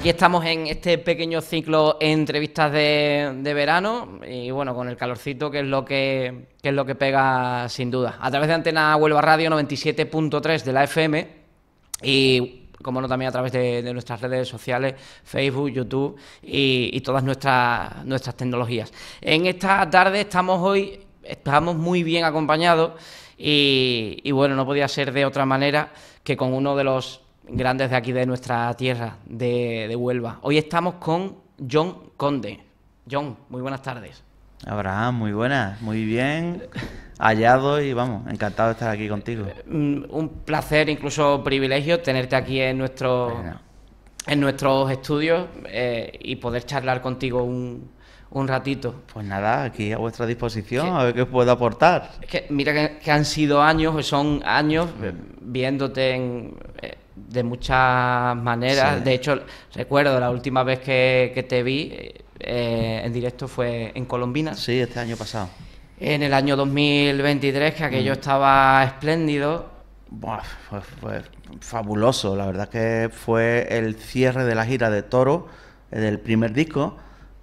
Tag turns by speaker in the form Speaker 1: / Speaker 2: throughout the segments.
Speaker 1: aquí estamos en este pequeño ciclo de entrevistas de, verano y bueno, con el calorcito que es lo que, es lo que pega sin duda. A través de Antena Huelva Radio 97.3 de la FM y como no también a través de, nuestras redes sociales, Facebook, YouTube y, todas nuestras, nuestras tecnologías. En esta tarde estamos hoy, estamos muy bien acompañados y bueno, no podía ser de otra manera que con uno de los grandes de aquí de nuestra tierra, de, Huelva. Hoy estamos con John Conde. John, muy buenas tardes.
Speaker 2: Abraham, muy buenas, muy bien. hallado y vamos, encantado de estar aquí contigo. Mm,
Speaker 1: un placer, incluso privilegio, tenerte aquí en, nuestro, en nuestros estudios eh, y poder charlar contigo un, un, ratito. Pues nada, aquí a vuestra disposición, a ver qué puedo aportar. que, mira que, han sido años, son años viéndote en, eh, de muchas maneras. De hecho, recuerdo la última vez que, te vi eh, en directo fue en Colombina. Sí, este año pasado. En el año 2023, que aquello mm. estaba espléndido.
Speaker 2: fue, fabuloso, la verdad que fue el cierre de la gira de Toro, eh, del primer disco,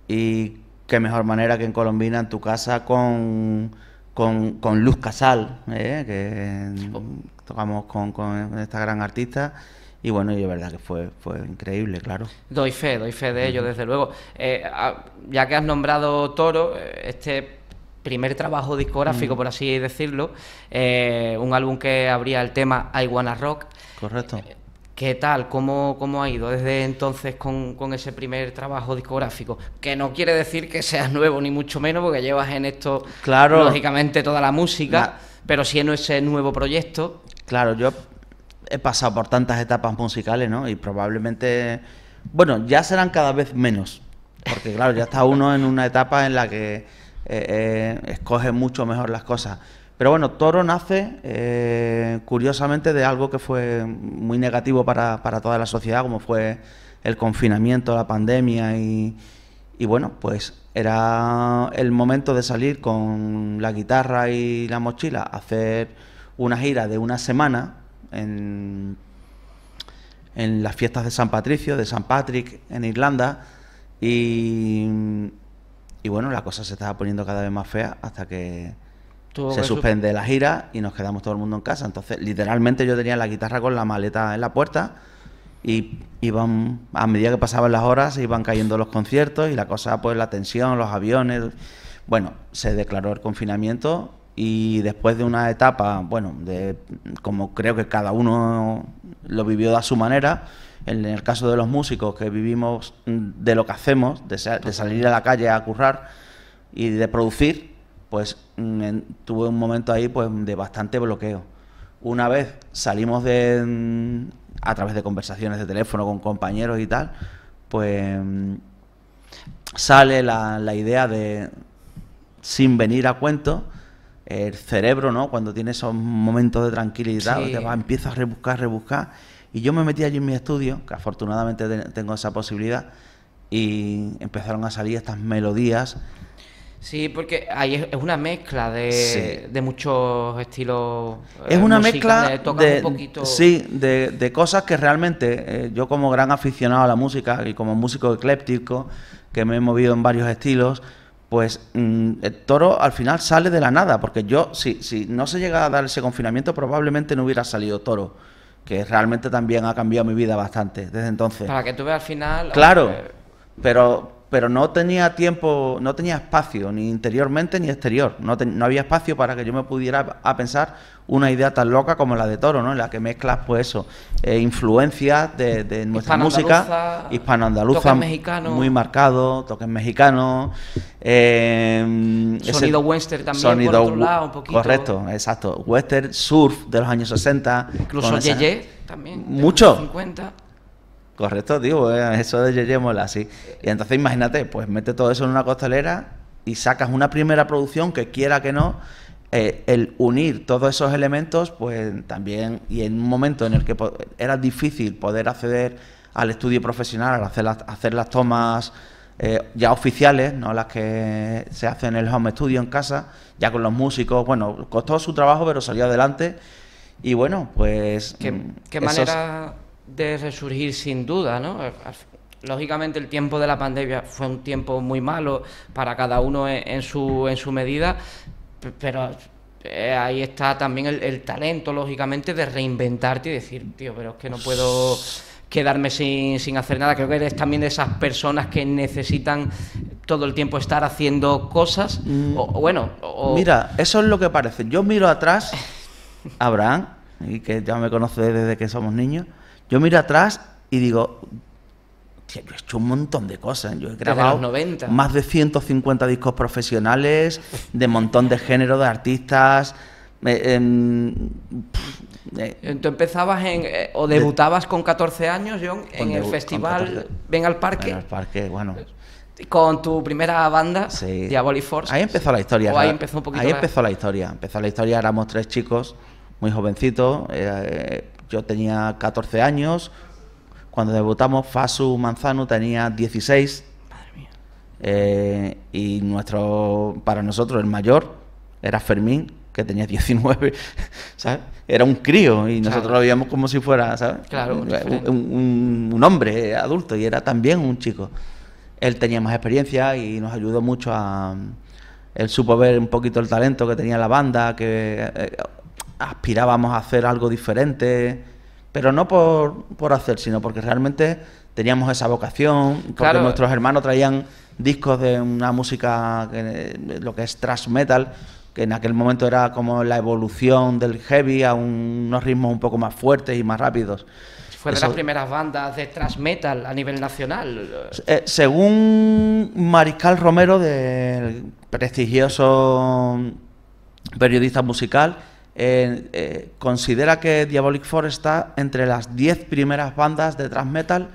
Speaker 2: y qué mejor manera que en Colombina, en tu casa, con con, con Luz Casal, eh, que oh. tocamos con, esta gran artista. Y bueno, y de verdad que fue, fue increíble, claro. Doy
Speaker 1: fe, doy fe de ello, desde luego. Eh, ya que has nombrado Toro, eh, este primer trabajo discográfico, por así decirlo, un álbum que abría el tema I Wanna Rock. Correcto. ¿Qué tal? ¿Cómo, cómo ha ido desde entonces con, ese primer trabajo discográfico? Que no quiere decir que seas nuevo, ni mucho menos, porque llevas en esto, lógicamente, toda la música, pero sí en ese nuevo proyecto.
Speaker 2: Claro, yo he pasado por tantas etapas musicales, ¿no? Y probablemente, bueno, ya serán cada vez menos, porque claro, ya está uno en una etapa en la que eh, eh, escoge mucho mejor las cosas pero bueno, Toro nace eh, curiosamente de algo que fue muy negativo para, para, toda la sociedad, como fue el confinamiento, la pandemia y, y bueno, pues era el momento de salir con la guitarra y la mochila a hacer una gira de una semana en, en las fiestas de San Patricio, de San Patrick en Irlanda y, y bueno, la cosa se estaba poniendo cada vez más fea hasta que se suspende la gira y nos quedamos todo el mundo en casa. Entonces, literalmente yo tenía la guitarra con la maleta en la puerta y iban, a medida que pasaban las horas, iban cayendo los conciertos y la cosa, pues la tensión, los aviones. Bueno, se declaró el confinamiento y después de una etapa, bueno, de, como creo que cada uno lo vivió de a su manera, en el caso de los músicos que vivimos mm, de lo que hacemos, de salir a la calle a currar y de producir, pues mm, tuve un momento ahí pues, de bastante bloqueo. Una vez salimos de, mm, a través de conversaciones de teléfono con compañeros y tal, pues mm, sale la, idea de, sin venir a cuento, el cerebro, ¿no? Cuando tiene esos momentos de tranquilidad, empieza a rebuscar, rebuscar. Y yo me metí allí en mi estudio, que afortunadamente tengo esa posibilidad, y empezaron a salir estas melodías
Speaker 1: Sí, porque ahí es, una mezcla de, muchos estilos. Es una mezcla de,
Speaker 2: sí, de, cosas que realmente eh, yo como gran aficionado a la música y como músico ecléptico que me he movido en varios estilos, pues mm, el toro al final sale de la nada, porque yo si, si no se llega a dar ese confinamiento probablemente no hubiera salido toro que realmente también ha cambiado mi vida bastante desde entonces. Para
Speaker 1: que tú veas al final... Claro,
Speaker 2: pero pero no tenía tiempo, no tenía espacio, ni interiormente ni exterior. No, había espacio para que yo me pudiera a pensar una idea tan loca como la de Toro, ¿no? En la que mezclas, pues eso, eh, influencias de, nuestra música, hispano-andaluza, muy marcado, toques mexicanos. Em, sonido western también, sonido, un poquito. Correcto, exacto. Western, surf de los años 60. Incluso también. Mucho. Correcto, digo eh, eso de Yeye sí. Y entonces imagínate, pues mete todo eso en una costalera y sacas una primera producción que quiera que no, eh, el unir todos esos elementos, pues también, y en un momento en el que era difícil poder acceder al estudio profesional, al hacer las, hacer las tomas eh, ya oficiales, no las que se hacen en el home studio en casa, ya con los músicos, bueno, costó su trabajo, pero salió adelante. Y bueno, pues... ¿Qué, mm, qué manera
Speaker 1: de resurgir sin duda, ¿no? Lógicamente el tiempo de la pandemia fue un tiempo muy malo para cada uno en, su, en su medida, pero eh, ahí está también el, talento, lógicamente, de reinventarte y decir, tío, pero es que no puedo quedarme sin, hacer nada. Creo que eres también de esas personas que necesitan todo el tiempo estar haciendo cosas. Mm. O, bueno, Mira,
Speaker 2: eso es lo que parece. Yo miro atrás, Abraham, y que ya me conoce desde que somos niños yo miro atrás y digo, yo he hecho un montón de cosas. Yo he grabado 90. más de 150 discos profesionales, de montón de género, de artistas. Em, eh,
Speaker 1: tú empezabas eh, o debutabas con 14 años, John, en el festival Ven al Parque. Ven al
Speaker 2: Parque, bueno.
Speaker 1: Con tu primera banda,
Speaker 2: sí. Diabolic Force. Ahí empezó la historia. ahí empezó un poquito Ahí la... empezó la historia. Empezó la historia, éramos tres chicos, muy jovencitos. Eh, yo tenía 14 años. Cuando debutamos, Fasu Manzano tenía 16. Madre mía. Eh, y nuestro, para nosotros el mayor era Fermín, que tenía 19, ¿sabes? Era un crío y nosotros lo veíamos como si fuera, ¿sabes? Claro, eh, un, hombre adulto y era también un chico. Él tenía más experiencia y nos ayudó mucho a... Él supo ver un poquito el talento que tenía la banda, que eh, aspirábamos a hacer algo diferente, pero no por, hacer, sino porque realmente teníamos esa vocación, porque nuestros hermanos traían discos de una música, que, lo que es thrash metal, que en aquel momento era como la evolución del heavy a unos ritmos un poco más fuertes y más rápidos. Fue de las
Speaker 1: primeras bandas de thrash metal a nivel nacional.
Speaker 2: Eh, según Mariscal Romero, del prestigioso periodista musical, eh, considera que Diabolic Forest está entre las 10 primeras bandas de thrash metal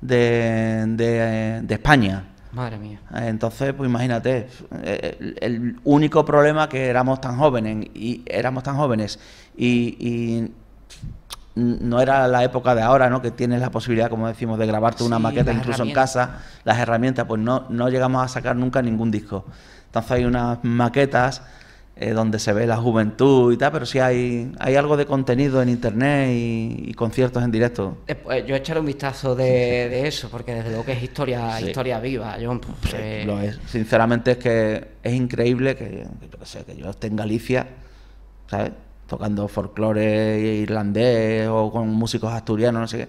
Speaker 2: de, España. Madre mía. Eh, entonces, pues imagínate, eh, el, único problema que éramos tan jóvenes y éramos tan jóvenes y, no era la época de ahora, ¿no? Que tienes la posibilidad, como decimos, de grabarte una maqueta incluso en casa, las herramientas, pues no, no llegamos a sacar nunca ningún disco. Entonces hay unas maquetas eh, donde se ve la juventud y tal, pero si hay, hay algo de contenido en internet y, conciertos en directo.
Speaker 1: Después, eh, pues, yo echaré un vistazo de, eso, porque desde luego que es historia, historia viva. Yo, pues, eh,
Speaker 2: Sinceramente es que es increíble que, que, yo esté en Galicia, ¿sabes? Tocando folclore irlandés o con músicos asturianos, no sé qué.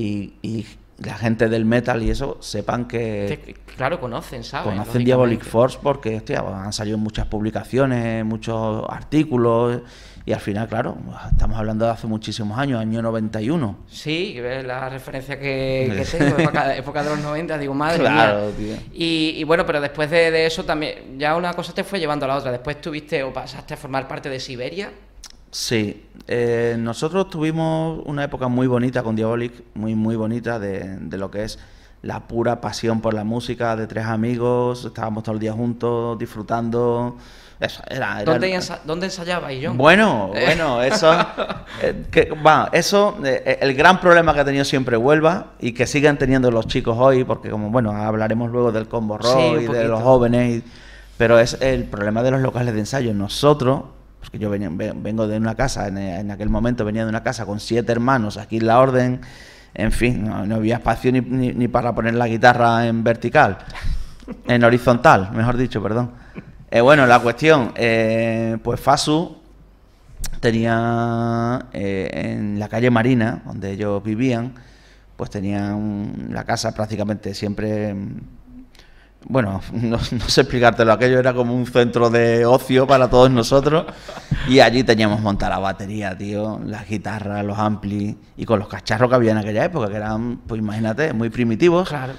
Speaker 2: Y, y, la gente del metal y eso sepan que.
Speaker 1: claro, conocen, saben. Conocen Diabolic
Speaker 2: Force porque han salido muchas publicaciones, muchos artículos. Y al final, claro, estamos hablando de hace muchísimos años, año 91.
Speaker 1: Sí, la referencia que, tengo, época, de los 90, digo, madre claro, Tío. Y, bueno, pero después de, de, eso también, ya una cosa te fue llevando a la otra. Después tuviste o pasaste a formar parte de Siberia.
Speaker 2: Sí, eh, nosotros tuvimos una época muy bonita con Diabolic, muy, muy bonita de, lo que es la pura pasión por la música de tres amigos, estábamos todo el día juntos, disfrutando. ¿Dónde,
Speaker 1: ensayaba Bueno, eh. bueno, eso,
Speaker 2: bueno, eh, eso el gran problema que ha tenido siempre Huelva y que siguen teniendo los chicos hoy, porque como, bueno, hablaremos luego del combo rock y de los jóvenes, pero es el problema de los locales de ensayo. Nosotros pues que yo vengo de una casa, en, aquel momento venía de una casa con siete hermanos, aquí en la orden, en fin, no, había espacio ni, para poner la guitarra en vertical, en horizontal, mejor dicho, perdón. Eh, bueno, la cuestión, eh, pues Fasu tenía eh, en la calle Marina, donde ellos vivían, pues tenía la casa prácticamente siempre bueno, no, sé explicártelo, aquello era como un centro de ocio para todos nosotros y allí teníamos montada la batería, tío, las guitarras, los amplis y con los cacharros que había en aquella época, que eran, pues imagínate, muy primitivos. Claro.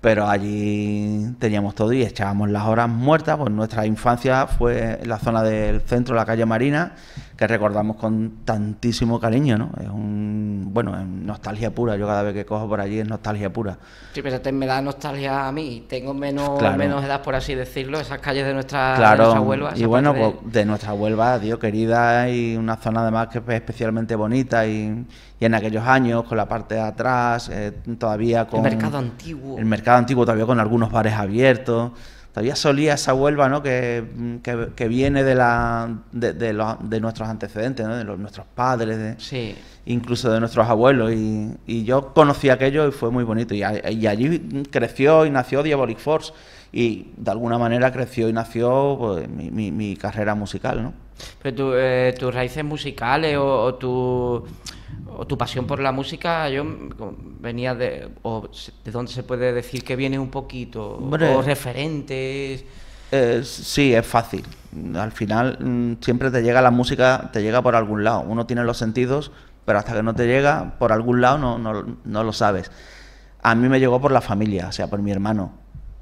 Speaker 2: Pero allí teníamos todo y echábamos las horas muertas, pues nuestra infancia fue en la zona del centro, la calle Marina, que recordamos con tantísimo cariño, ¿no? Es un, bueno, es nostalgia pura, yo cada vez que cojo por allí es nostalgia pura. Sí, pero te, este
Speaker 1: me da nostalgia a mí, tengo menos, menos edad, por así decirlo, esas calles de nuestra, claro.
Speaker 2: Huelva. Y bueno, pues, de... nuestra Huelva, Dios querida, y una zona además que es especialmente bonita y, y en aquellos años con la parte de atrás, eh, todavía con... El mercado antiguo. El mercado antiguo todavía con algunos bares abiertos todavía solía esa Huelva ¿no? que, viene de, la, de, nuestros antecedentes, de nuestros padres, incluso de nuestros abuelos. Y, yo conocí aquello y fue muy bonito. Y, allí creció y nació Diabolic Force. Y de alguna manera creció y nació pues, mi, mi carrera musical, ¿no?
Speaker 1: Pero eh, tus raíces musicales o, tu, pasión por la música, yo venía de. dónde se puede decir que viene un poquito? ¿O referentes?
Speaker 2: sí, es fácil. Al final mm, siempre te llega la música, te llega por algún lado. Uno tiene los sentidos, pero hasta que no te llega por algún lado no, no, no lo sabes. A mí me llegó por la familia, o sea, por mi hermano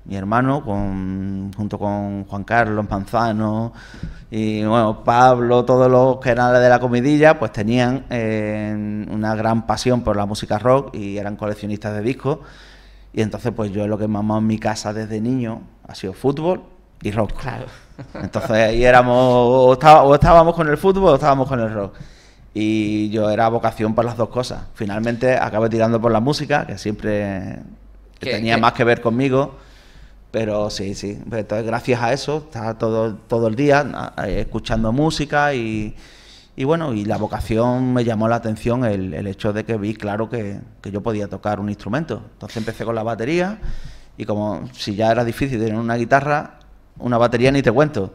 Speaker 2: mi hermano, junto con Juan Carlos Manzano y bueno, Pablo, todos los que eran de la comidilla, pues tenían eh, una gran pasión por la música rock y eran coleccionistas de discos. Y entonces, pues yo lo que he mamado en mi casa desde niño ha sido fútbol y rock. Claro. Entonces ahí éramos, o, estábamos con el fútbol o estábamos con el rock. Y yo era vocación para las dos cosas. Finalmente acabé tirando por la música, que siempre tenía más que ver conmigo pero sí, sí. Entonces, gracias a eso, estaba todo, todo el día eh, escuchando música y, y bueno, y la vocación me llamó la atención el, hecho de que vi claro que, yo podía tocar un instrumento. Entonces empecé con la batería y como si ya era difícil tener una guitarra, una batería ni te cuento.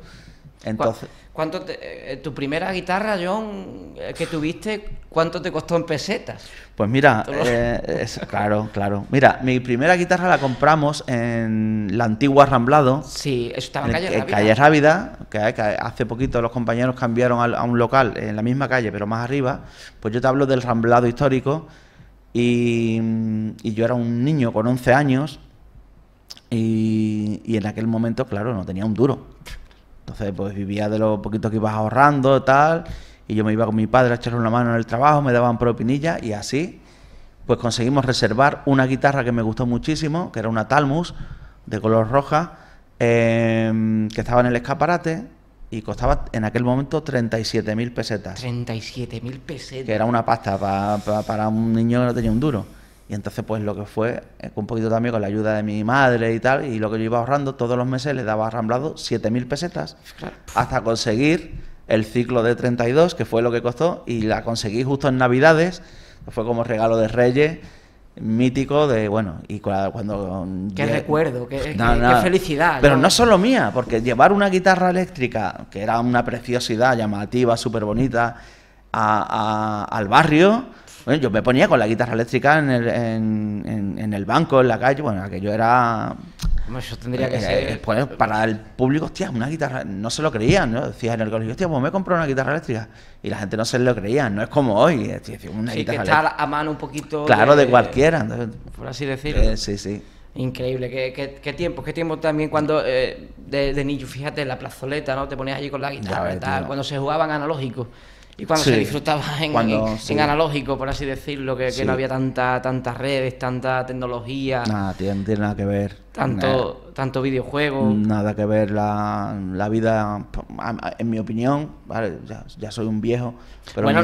Speaker 2: Entonces...
Speaker 1: ¿Cuánto te, eh, tu primera guitarra, John, eh, que tuviste, cuánto te costó en pesetas?
Speaker 2: Pues mira, eh, claro, claro. Mira, mi primera guitarra la compramos en la antigua Ramblado. Sí, estaba en, Calle Rávida. Calle Rávida, que, hace poquito los compañeros cambiaron a, un local en la misma calle, pero más arriba. Pues yo te hablo del Ramblado histórico y, yo era un niño con 11 años y, y en aquel momento, claro, no tenía un duro. Entonces, pues vivía de lo poquito que ibas ahorrando, tal. Y yo me iba con mi padre a echarle una mano en el trabajo, me daban propinilla y así, pues conseguimos reservar una guitarra que me gustó muchísimo, que era una Talmus de color roja, em, que estaba en el escaparate y costaba en aquel momento 37.000 pesetas. 37.000 pesetas. Que era una pasta para un niño que no tenía un duro. Y entonces, pues lo que fue, eh, un poquito también con la ayuda de mi madre y tal, y lo que yo iba ahorrando, todos los meses le daba arramblado 7.000 pesetas hasta conseguir el ciclo de 32, que fue lo que costó, y la conseguí justo en Navidades, fue como regalo de Reyes mítico de bueno y cuando qué recuerdo qué, felicidad pero no solo mía porque llevar una guitarra eléctrica que era una preciosidad llamativa súper bonita al barrio yo me ponía con la guitarra eléctrica en el, en, el banco, en la calle, bueno, aquello era...
Speaker 3: Eso tendría que ser...
Speaker 2: para el público, hostia, una guitarra, no se lo creían, ¿no? Decías en el colegio, hostia, pues me compró una guitarra eléctrica. Y la gente no se lo creía, no es como hoy, hostia,
Speaker 3: una sí, que está a mano un poquito... Claro, de, cualquiera. Entonces, por así decirlo. Eh, sí, sí.
Speaker 1: Increíble, qué, qué, qué, tiempo, qué tiempo también cuando eh, de, niño, fíjate, en la plazoleta, ¿no? Te ponías allí con la guitarra, y tal, cuando se jugaban analógicos. Y cuando se disfrutaba en, analógico, por así decirlo, que, no había tanta, tantas redes, tanta tecnología.
Speaker 2: Nada, tiene, nada que ver. Tanto,
Speaker 1: tanto videojuego.
Speaker 2: Nada que ver la, vida, en mi opinión, ¿vale? ya, soy un viejo, pero en,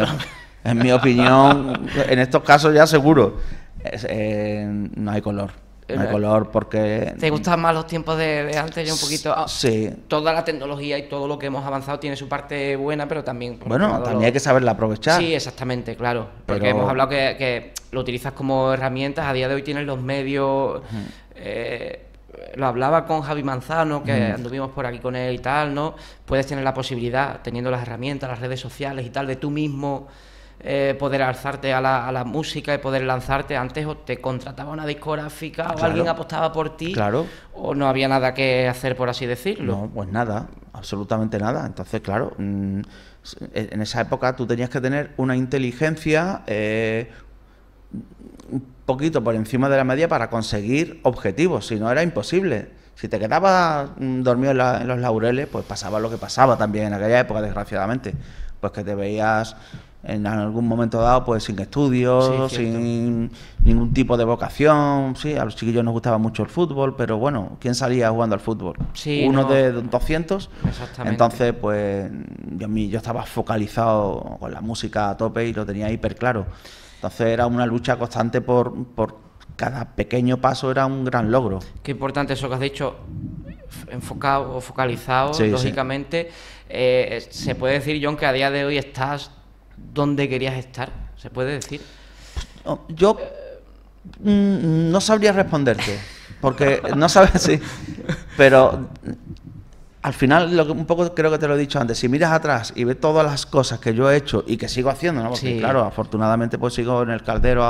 Speaker 2: mi, opinión, en estos casos ya seguro, eh, no hay color el eh, color porque... ¿Te gustan
Speaker 1: más los tiempos de, antes ya un poquito? Ah, sí. Toda la tecnología y todo lo que hemos avanzado tiene su parte buena, pero también... Bueno, también hay que
Speaker 3: saberla aprovechar. Sí,
Speaker 1: exactamente, claro.
Speaker 3: Porque hemos hablado
Speaker 1: que, lo utilizas como herramientas, a día de hoy tienes los medios... Eh, lo hablaba con Javi Manzano, que anduvimos por aquí con él y tal, ¿no? Puedes tener la posibilidad, teniendo las herramientas, las redes sociales y tal, de tú mismo eh, poder alzarte a la, música y poder lanzarte. Antes o te contrataba una discográfica o alguien apostaba por ti. O no había nada que hacer, por así decirlo. No,
Speaker 2: pues nada, absolutamente nada. Entonces, claro, mm, en esa época tú tenías que tener una inteligencia eh, un poquito por encima de la media para conseguir objetivos, si no era imposible. Si te quedabas mm, dormido en los laureles, pues pasaba lo que pasaba también en aquella época, desgraciadamente pues que te veías en algún momento dado, pues sin estudios, sin ningún tipo de vocación. Sí, a los chiquillos nos gustaba mucho el fútbol, pero bueno, ¿quién salía jugando al fútbol? Sí, Uno de 200. Exactamente. Entonces, pues yo, yo estaba focalizado con la música a tope y lo tenía hiper claro. Entonces era una lucha constante por, por cada pequeño paso era un gran logro.
Speaker 1: Qué importante eso que has dicho, enfocado o focalizado, lógicamente. Eh, se puede decir, John, que a día de hoy estás dónde querías estar? ¿Se
Speaker 2: puede decir? Yo mm, no sabría responderte, porque no sabes si. pero al final, lo que, un poco creo que te lo he dicho antes, si miras atrás y ves todas las cosas que yo he hecho y que sigo haciendo, porque claro, afortunadamente pues sigo en el caldero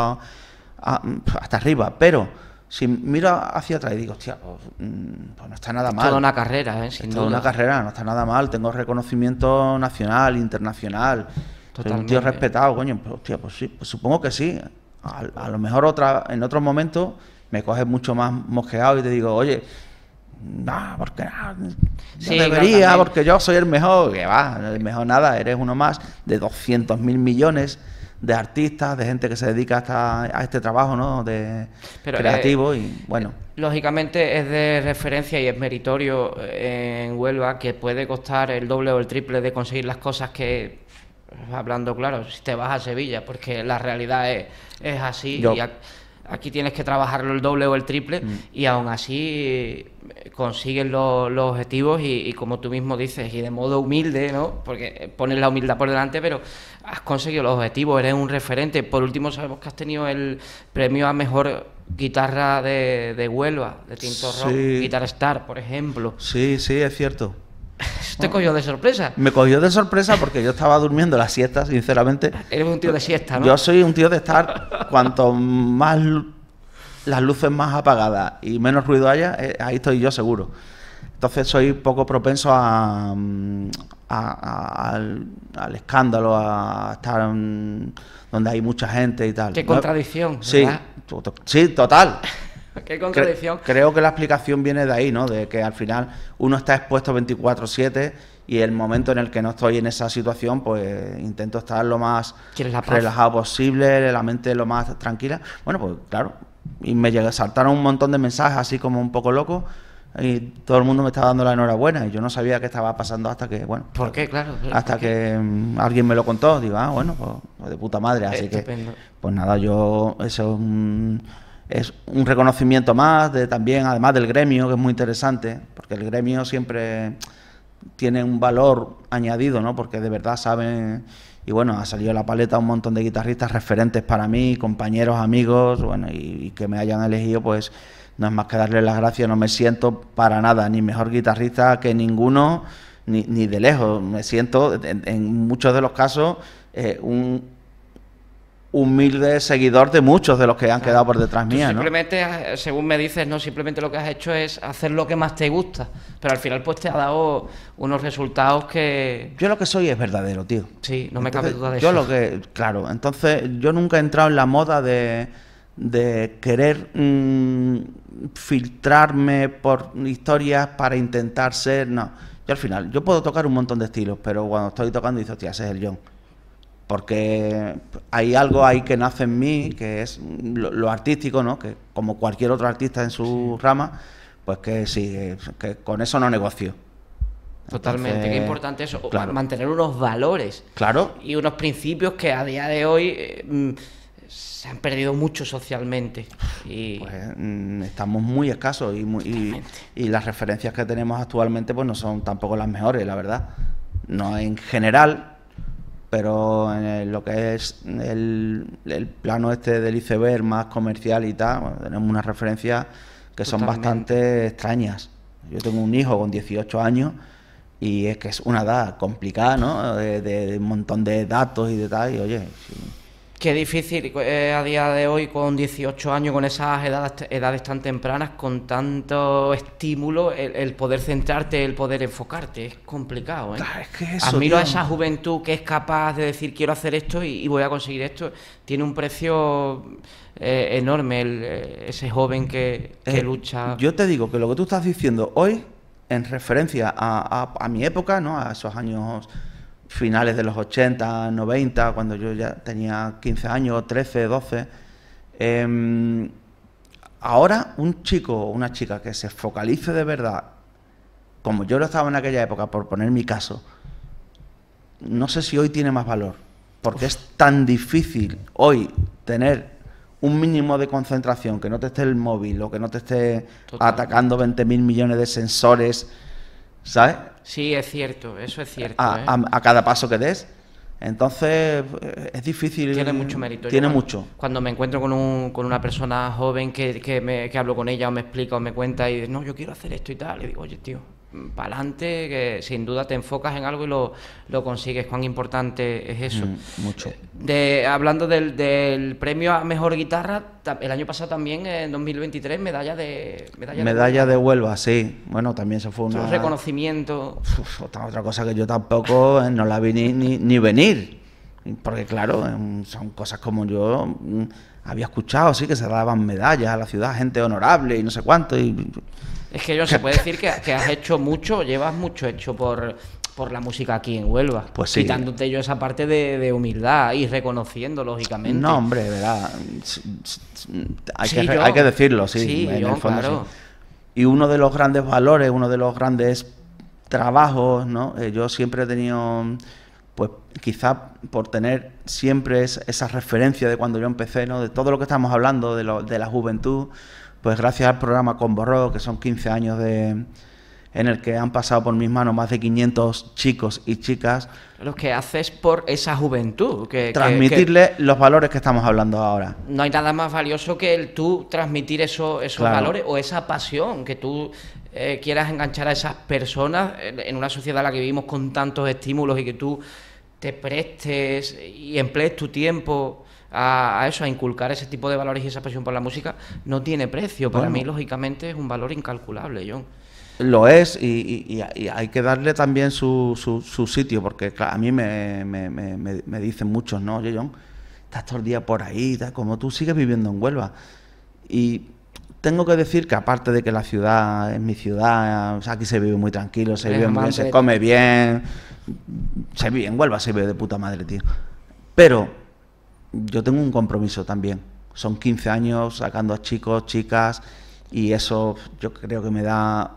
Speaker 2: hasta arriba, pero si miro hacia atrás y digo, hostia, pues, mm, pues no está nada mal. Toda una carrera, ¿eh? una carrera, no está nada mal. Tengo reconocimiento nacional, internacional.
Speaker 3: Un tío respetado,
Speaker 2: coño. Pues, pues, pues, supongo que sí. A, lo mejor otra, en otros momentos me coges mucho más mosqueado y te digo, oye, no, porque no, debería, porque yo soy el mejor. Que va, el mejor nada, eres uno más de 200 mil millones de artistas, de gente que se dedica a este trabajo, ¿no? De eh, creativo y bueno.
Speaker 1: Eh, lógicamente es de referencia y es meritorio eh, en Huelva que puede costar el doble o el triple de conseguir las cosas que hablando claro, si te vas a Sevilla, porque la realidad es, así. Y aquí tienes que trabajarlo el doble o el triple mm. y aún así eh, consigues los, objetivos y, como tú mismo dices, y de modo humilde, ¿no? Porque pones la humildad por delante, pero has conseguido los objetivos, eres un referente. Por último, sabemos que has tenido el premio a mejor guitarra de, de Huelva,
Speaker 2: de Tinto Rock, Guitar Star, por ejemplo. Sí, sí, es cierto.
Speaker 1: Te cogió de sorpresa.
Speaker 2: Me cogió de sorpresa porque yo estaba durmiendo la siesta, sinceramente. Eres un tío de siesta, ¿no? Yo soy un tío de estar cuanto más las luces más apagadas y menos ruido haya, eh, ahí estoy yo seguro. Entonces soy poco propenso mm, al, escándalo, a estar mm, donde hay mucha gente y tal. Qué contradicción. Sí, sí, total creo que la explicación viene de ahí, ¿no? De que al final uno está expuesto 24-7 y el momento en el que no estoy en esa situación, pues intento estar lo más
Speaker 1: relajado
Speaker 2: posible, la mente lo más tranquila. Bueno, pues claro. Y me saltaron un montón de mensajes así como un poco loco y todo el mundo me estaba dando la enhorabuena y yo no sabía qué estaba pasando hasta que, bueno. ¿Por qué? Claro. hasta que mm, alguien me lo contó. Digo, ah, bueno, pues, pues de puta madre. Así eh, que, pues nada, yo, eso. un... Mm, es un reconocimiento más de también, además del gremio, que es muy interesante, porque el gremio siempre tiene un valor añadido, ¿no? Porque de verdad saben y bueno, ha salido a la paleta un montón de guitarristas referentes para mí, compañeros, amigos, bueno, y, que me hayan elegido, pues no es más que darle las gracias, no me siento para nada ni mejor guitarrista que ninguno, ni, de lejos, me siento en, muchos de los casos eh, un, humilde seguidor de muchos de los que han quedado por detrás Tú
Speaker 1: Simplemente, según me dices, no simplemente lo que has hecho es hacer lo que más te gusta, pero al final pues te ha dado unos resultados que...
Speaker 2: Yo lo que soy es verdadero, tío. Sí, no me cabe duda de eso. Yo lo que, claro, entonces yo nunca he entrado en la moda de, de querer mm, filtrarme por historias para intentar ser, no. Yo al final, yo puedo tocar un montón de estilos, pero cuando estoy tocando dices, hostia, ese es el John porque hay algo ahí que nace en mí, que es lo, artístico, ¿no? que como cualquier otro artista en su rama, pues que sí, que con eso no negocio. Totalmente, qué importante eso,
Speaker 1: mantener unos valores claro. y unos principios que a día de hoy eh, mm, se han perdido mucho socialmente.
Speaker 2: Y... Pues, mm, estamos muy escasos y, y las referencias que tenemos actualmente pues no son tampoco las mejores, la verdad. No en general, pero en lo que es el, plano este del iceberg más comercial y tal, tenemos unas referencias que son bastante extrañas. Yo tengo un hijo con 18 años y es que es una edad complicada, ¿no? De, un montón de datos y detalles, oye... Qué
Speaker 1: difícil eh, a día de hoy con 18 años, con esas edades, edades tan tempranas, con tanto estímulo, el, poder centrarte, el poder enfocarte. Es complicado, ¿eh?
Speaker 3: Ah, Admiro a esa
Speaker 1: juventud que es capaz de decir quiero hacer esto y, voy a conseguir esto. Tiene un precio eh, enorme eh, ese joven que, lucha. Yo
Speaker 2: te digo que lo que tú estás diciendo hoy, en referencia a, a mi época, ¿no? A esos años finales de los 80, 90, cuando yo ya tenía 15 años, 13, 12. Em, ahora un chico o una chica que se focalice de verdad, como yo lo estaba en aquella época, por poner mi caso, no sé si hoy tiene más valor, porque es tan difícil hoy tener un mínimo de concentración, que no te esté el móvil o que no te esté atacando 20.000 millones de sensores ¿sabes?
Speaker 1: Sí, es cierto, eso es cierto. A, ¿eh?
Speaker 2: cada paso que des. Entonces, eh, es difícil. Tiene mucho mérito. Tiene mucho.
Speaker 1: Cuando me encuentro con, un, con una persona joven que, que, me, que hablo con ella o me explica o me cuenta y dice, no, yo quiero hacer esto y tal, le digo, oye, tío, para adelante, que sin duda te enfocas en algo y lo, consigues. Cuán importante es eso. Mm, mucho. De, hablando del, premio a mejor guitarra, el año pasado también, en 2023, medalla de. Medalla, medalla
Speaker 2: de, Huelva. sí. Bueno, también se fue Un
Speaker 1: reconocimiento. otra,
Speaker 2: cosa que yo tampoco eh, no la vi ni, ni, venir. Porque, claro, son cosas como yo mm, había escuchado, sí, que se daban medallas a la ciudad, gente honorable y no sé cuánto.
Speaker 1: Es que, yo se puede decir que, has hecho mucho, llevas mucho hecho por, la música aquí en Huelva. Pues sí. Quitándote yo esa parte de, humildad y reconociendo, lógicamente.
Speaker 2: No, hombre, verdad. Hay, que, decirlo, sí. claro. Y uno de los grandes valores, uno de los grandes trabajos, ¿no? Eh, yo siempre he tenido, pues quizá por tener siempre esa referencia de cuando yo empecé, ¿no? De todo lo que estamos hablando, de, de la juventud pues gracias al programa borro que son 15 años de, en el que han pasado por mis manos más de 500 chicos y chicas.
Speaker 1: Lo que haces por esa juventud. Que, transmitirle
Speaker 2: los valores que estamos hablando ahora.
Speaker 1: No hay nada más valioso que el tú transmitir esos valores o esa pasión que tú eh, quieras enganchar a esas personas en una sociedad en la que vivimos con tantos estímulos y que tú te prestes y emplees tu tiempo a, eso, a inculcar ese tipo de valores y esa pasión por la música, no tiene precio. Para mí, lógicamente, es un valor incalculable, John.
Speaker 2: Lo es y, hay que darle también su, sitio, porque a mí me, dicen muchos, ¿no? Oye, John, estás todo el día por ahí, como tú sigues viviendo en Huelva. Y tengo que decir que aparte de que la ciudad es mi ciudad, aquí se vive muy tranquilo, se vive bien, se come bien, se vive en Huelva, se vive de puta madre, tío. Pero yo tengo un compromiso también. Son 15 años sacando a chicos, chicas, y eso yo creo que me da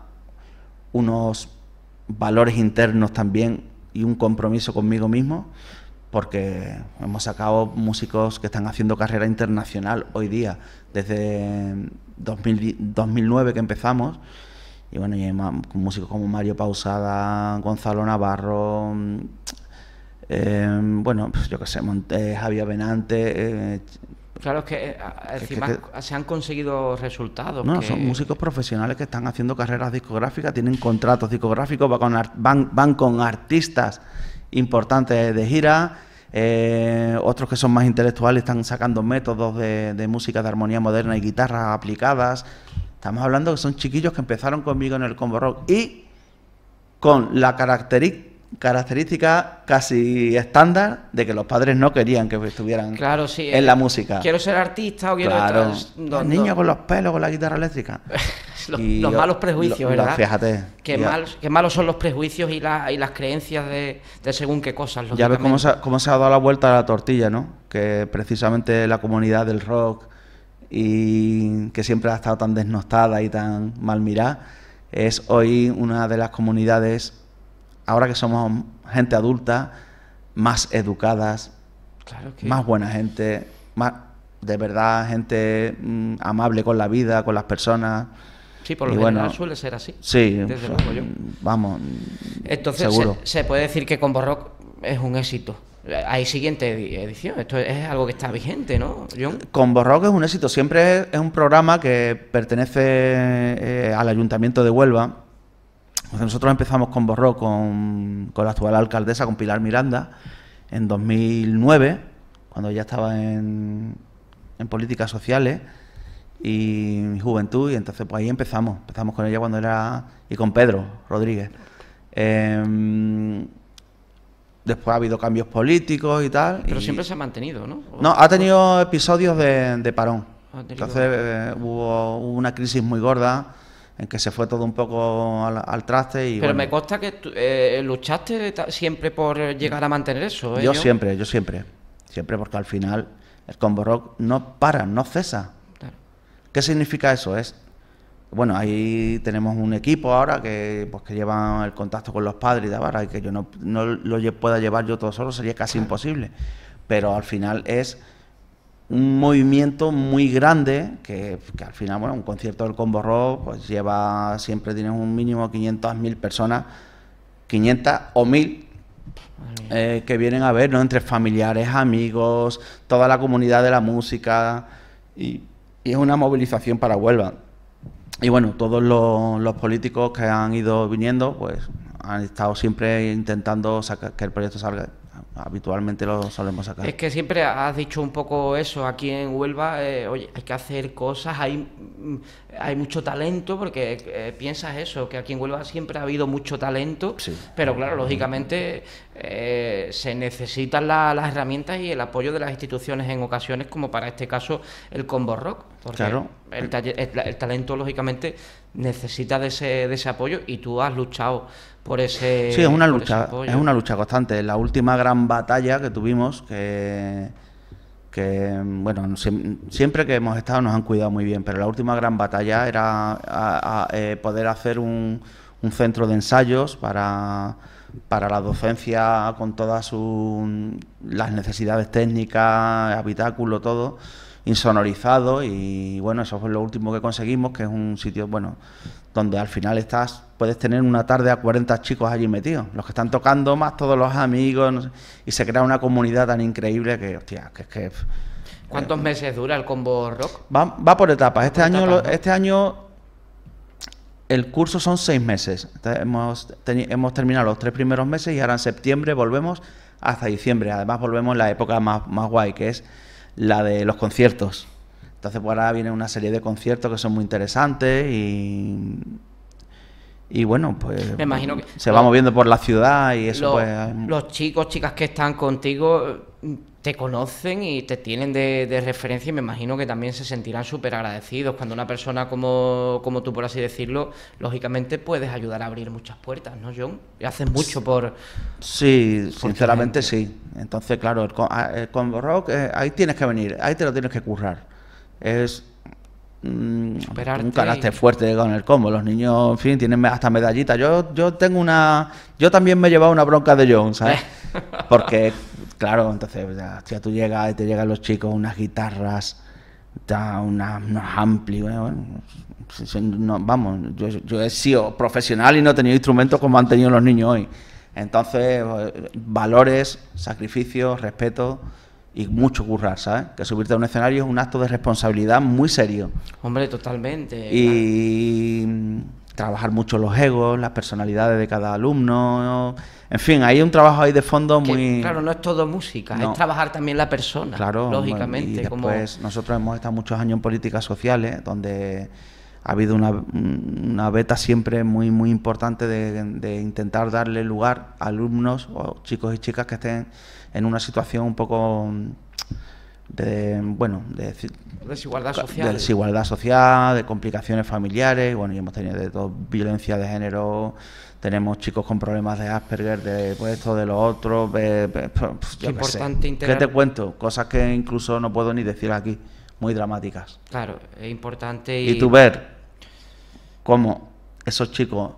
Speaker 2: unos valores internos también y un compromiso conmigo mismo, porque hemos sacado músicos que están haciendo carrera internacional hoy día, desde 2009 que empezamos, y bueno, y hay músicos como Mario Pausada, Gonzalo Navarro, Em, bueno, pues yo qué sé, Montes, Javier Benante. Eh,
Speaker 1: claro, es que, eh, se han conseguido resultados. No, son
Speaker 2: músicos profesionales que están haciendo carreras discográficas, tienen contratos discográficos, van con, artistas importantes de gira. Eh, otros que son más intelectuales están sacando métodos de, de música de armonía moderna y guitarras aplicadas. Estamos hablando que son chiquillos que empezaron conmigo en el Combo Rock y con la característica característica casi estándar de que los padres no querían que estuvieran en la eh, música. Quiero
Speaker 1: ser artista o quiero... Claro, niño con los
Speaker 2: pelos, con la guitarra eléctrica.
Speaker 1: los, malos prejuicios, ¿verdad? fíjate. Qué, malos, son los prejuicios y, las creencias de, según qué cosas. Ya ves cómo
Speaker 2: se, ha dado la vuelta a la tortilla, ¿no? Que precisamente la comunidad del rock y que siempre ha estado tan desnostada y tan mal mirada, es hoy una de las comunidades ahora que somos gente adulta, más educadas, más buena gente, más de verdad gente mm, amable con la vida, con las personas. Sí, por lo bueno, suele ser así. Sí, Vamos. Entonces, seguro.
Speaker 1: Se, puede decir que Combo Rock es un éxito. Hay siguiente edición. Esto es algo que está vigente, ¿no, John?
Speaker 2: Combo Rock es un éxito. Siempre es, un programa que pertenece eh, al Ayuntamiento de Huelva nosotros empezamos con Borró, con, la actual alcaldesa, con Pilar Miranda, en 2009, cuando ella estaba en, políticas sociales y juventud, y entonces pues ahí empezamos, empezamos con ella cuando era, y con Pedro Rodríguez. Em, después ha habido cambios políticos y tal. Pero siempre se ha mantenido,
Speaker 1: ¿no? No, ha
Speaker 2: tenido episodios de, parón. Entonces eh, hubo, una crisis muy gorda en que se fue todo un poco al, traste. Y, Pero me
Speaker 1: consta que eh, luchaste siempre por llegar a mantener eso. ¿eh, yo, siempre,
Speaker 2: yo siempre. Siempre porque al final el combo rock no para, no cesa. ¿Qué significa eso? Es bueno, ahí tenemos un equipo ahora que, pues, que lleva el contacto con los padres y de y que yo no, lo pueda llevar yo todo solo sería casi imposible. Pero al final es un movimiento muy grande que, al final, bueno, un concierto del Combo Rock pues lleva, siempre tienes un mínimo 500, 1000 personas, 500 o 1000 eh, que vienen a ver, Entre familiares, amigos, toda la comunidad de la música y, es una movilización para Huelva. Y bueno, todos los, los políticos que han ido viniendo, pues han estado siempre intentando sacar, que el proyecto salga habitualmente lo sabemos sacar. Es
Speaker 1: que siempre has dicho un poco eso aquí en Huelva, eh, oye, hay que hacer cosas, hay, mm, hay mucho talento, porque eh, piensas eso, que aquí en Huelva siempre ha habido mucho talento, pero claro, lógicamente eh, se necesitan las herramientas y el apoyo de las instituciones en ocasiones, como para este caso el Combo Rock, porque el, talento lógicamente necesita ese, de ese apoyo y tú has luchado ese. Sí, es una lucha, es una
Speaker 2: lucha constante. La última gran batalla que tuvimos, que, bueno, siempre que hemos estado nos han cuidado muy bien, pero la última gran batalla era eh, poder hacer un, centro de ensayos para, la docencia con todas las necesidades técnicas, habitáculo, todo insonorizado y bueno, eso fue lo último que conseguimos, que es un sitio, bueno, donde al final estás, puedes tener una tarde a 40 chicos allí metidos, los que están tocando más todos los amigos y se crea una comunidad tan increíble que, hostia, que es que...
Speaker 1: ¿Cuántos eh, meses dura el combo rock?
Speaker 2: Va, por etapas. Este año, este año el curso son seis meses. hemos, hemos terminado los tres primeros meses y ahora en septiembre volvemos hasta diciembre. Además volvemos en la época más, más guay, que es la de los conciertos. Entonces, pues ahora viene una serie de conciertos que son muy interesantes y. Y bueno, pues. Me imagino que. Se va moviendo por la ciudad y eso, pues.
Speaker 1: Los chicos, chicas que están contigo te conocen y te tienen de, referencia y me imagino que también se sentirán súper agradecidos. Cuando una persona como, como, tú, por así decirlo, lógicamente puedes ayudar a abrir muchas puertas, ¿no, John? Y haces mucho
Speaker 2: por... Sí, sinceramente sí. Entonces, claro, el, combo ah, eh, rock, eh, ahí tienes que venir, ahí te lo tienes que currar. Es mm, un carácter fuerte con el combo. Los niños, en fin, tienen hasta medallitas. Yo, yo tengo una... Yo también me he llevado una bronca de John, ¿sabes? Porque... Claro, entonces, ya, tú llegas y te llegan los chicos unas guitarras, unas una, ampli, pues, vamos, yo, he sido profesional y no he tenido instrumentos como han tenido los niños hoy. Entonces, pues, valores, sacrificios, respeto y mucho currar, ¿sabes? Que subirte a un escenario es un acto de responsabilidad muy serio.
Speaker 1: Hombre, totalmente.
Speaker 2: Y trabajar mucho los egos, las personalidades de cada alumno. En fin, hay un trabajo ahí de fondo muy. claro, no
Speaker 1: es todo música, es trabajar también la persona. lógicamente. Y después,
Speaker 2: nosotros hemos estado muchos años en políticas sociales, donde ha habido una, beta siempre muy, muy importante de, de, intentar darle lugar a alumnos o chicos y chicas que estén en una situación un poco de bueno de desigualdad social de desigualdad social de complicaciones familiares bueno y hemos tenido de todo violencia de género tenemos chicos con problemas de Asperger de pues, esto de lo otro pues, importante te cuento cosas que incluso no puedo ni decir aquí muy dramáticas
Speaker 1: claro es importante y, y tú ver
Speaker 2: cómo esos chicos